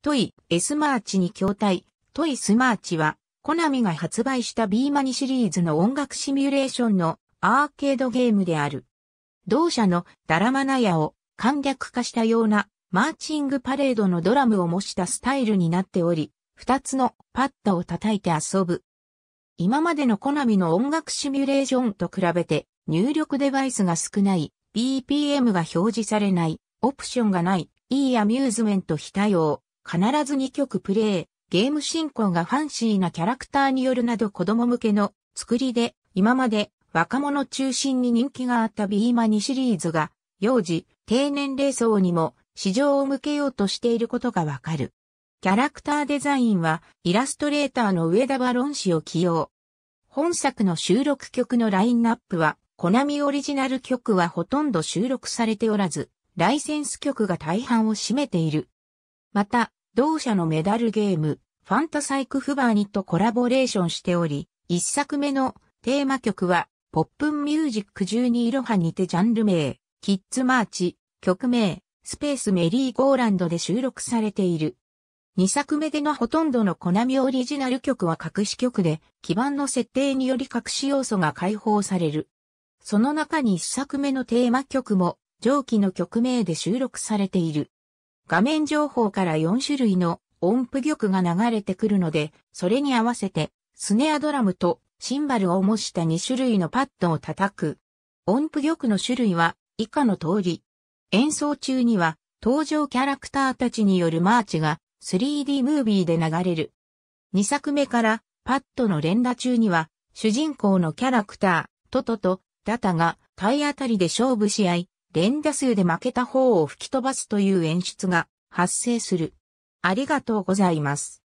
トイ、S マーチに筐体、トイスマーチは、コナミが発売したビーマニシリーズの音楽シミュレーションのアーケードゲームである。同社のダラマナヤを簡略化したようなマーチングパレードのドラムを模したスタイルになっており、二つのパッドを叩いて遊ぶ。今までのコナミの音楽シミュレーションと比べて入力デバイスが少ない、BPM が表示されない、オプションがない、いいアミューズメント非対応、必ず2曲プレイ、ゲーム進行がファンシーなキャラクターによるなど子供向けの作りで、今まで若者中心に人気があったビーマニシリーズが、幼児、低年齢層にも市場を向けようとしていることがわかる。キャラクターデザインは、イラストレーターの上田バロン氏を起用。本作の収録曲のラインナップは、コナミオリジナル曲はほとんど収録されておらず、ライセンス曲が大半を占めている。また、同社のメダルゲーム、ファンタサイクフバーニとコラボレーションしており、一作目のテーマ曲は、ポップンミュージック12いろはにてジャンル名、キッズマーチ、曲名、スペースメリーゴーランドで収録されている。2作目でのほとんどのコナミオリジナル曲は隠し曲で、基盤の設定により隠し要素が解放される。その中に1作目のテーマ曲も、上記の曲名で収録されている。画面情報から4種類の音符玉が流れてくるので、それに合わせて、スネアドラムとシンバルを模した2種類のパッドを叩く。音符玉の種類は以下の通り。演奏中には登場キャラクターたちによるマーチが 3D ムービーで流れる。2作目からパッドの連打中には主人公のキャラクター、トトとダタが体当たりで勝負し合い、連打数で負けた方を吹き飛ばすという演出が発生する。ありがとうございます。